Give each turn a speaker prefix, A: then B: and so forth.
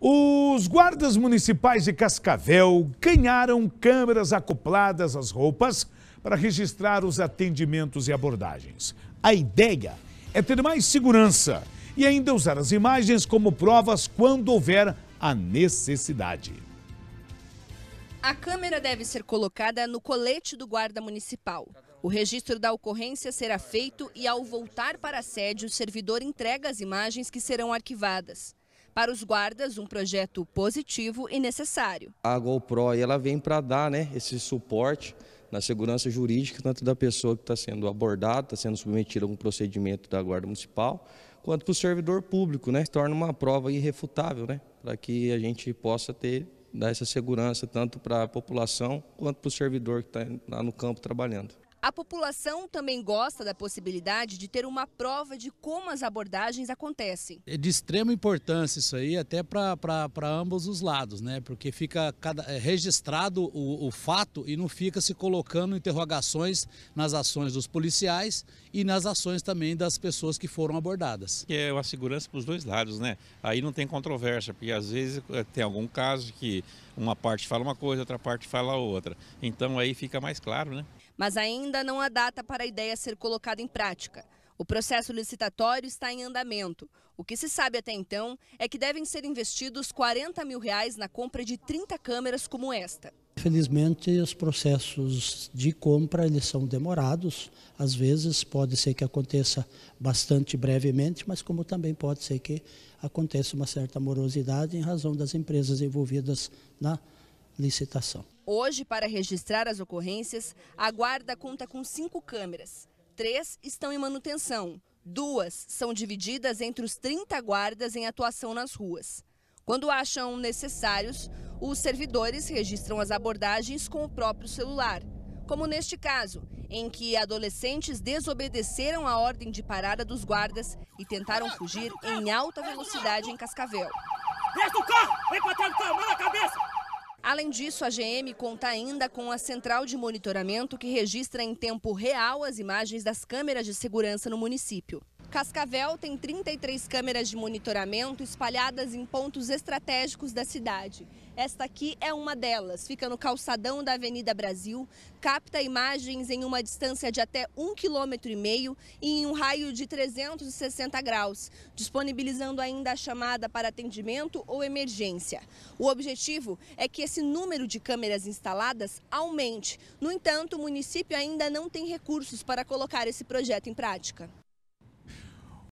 A: Os guardas municipais de Cascavel ganharam câmeras acopladas às roupas para registrar os atendimentos e abordagens. A ideia é ter mais segurança e ainda usar as imagens como provas quando houver a necessidade. A câmera deve ser colocada no colete do guarda municipal. O registro da ocorrência será feito e, ao voltar para a sede, o servidor entrega as imagens que serão arquivadas. Para os guardas, um projeto positivo e necessário. A GoPro ela vem para dar né, esse suporte na segurança jurídica, tanto da pessoa que está sendo abordada, está sendo submetida a um procedimento da Guarda Municipal, quanto para o servidor público, né? Torna uma prova irrefutável, né? Para que a gente possa ter dar essa segurança tanto para a população quanto para o servidor que está lá no campo trabalhando. A população também gosta da possibilidade de ter uma prova de como as abordagens acontecem. É de extrema importância isso aí, até para ambos os lados, né? Porque fica cada, é registrado o, o fato e não fica se colocando interrogações nas ações dos policiais e nas ações também das pessoas que foram abordadas. É uma segurança para os dois lados, né? Aí não tem controvérsia, porque às vezes eh, tem algum caso que uma parte fala uma coisa, outra parte fala outra. Então aí fica mais claro, né? mas ainda não há data para a ideia ser colocada em prática. O processo licitatório está em andamento. O que se sabe até então é que devem ser investidos 40 mil reais na compra de 30 câmeras como esta. Felizmente, os processos de compra eles são demorados. Às vezes, pode ser que aconteça bastante brevemente, mas como também pode ser que aconteça uma certa morosidade em razão das empresas envolvidas na licitação. Hoje, para registrar as ocorrências, a guarda conta com cinco câmeras. Três estão em manutenção, duas são divididas entre os 30 guardas em atuação nas ruas. Quando acham necessários, os servidores registram as abordagens com o próprio celular. Como neste caso, em que adolescentes desobedeceram a ordem de parada dos guardas e tentaram fugir em alta velocidade em Cascavel. Presta o carro! Vai trás! o carro, mão na cabeça! Além disso, a GM conta ainda com a central de monitoramento que registra em tempo real as imagens das câmeras de segurança no município. Cascavel tem 33 câmeras de monitoramento espalhadas em pontos estratégicos da cidade. Esta aqui é uma delas, fica no calçadão da Avenida Brasil, capta imagens em uma distância de até 1,5 km e em um raio de 360 graus, disponibilizando ainda a chamada para atendimento ou emergência. O objetivo é que esse número de câmeras instaladas aumente. No entanto, o município ainda não tem recursos para colocar esse projeto em prática.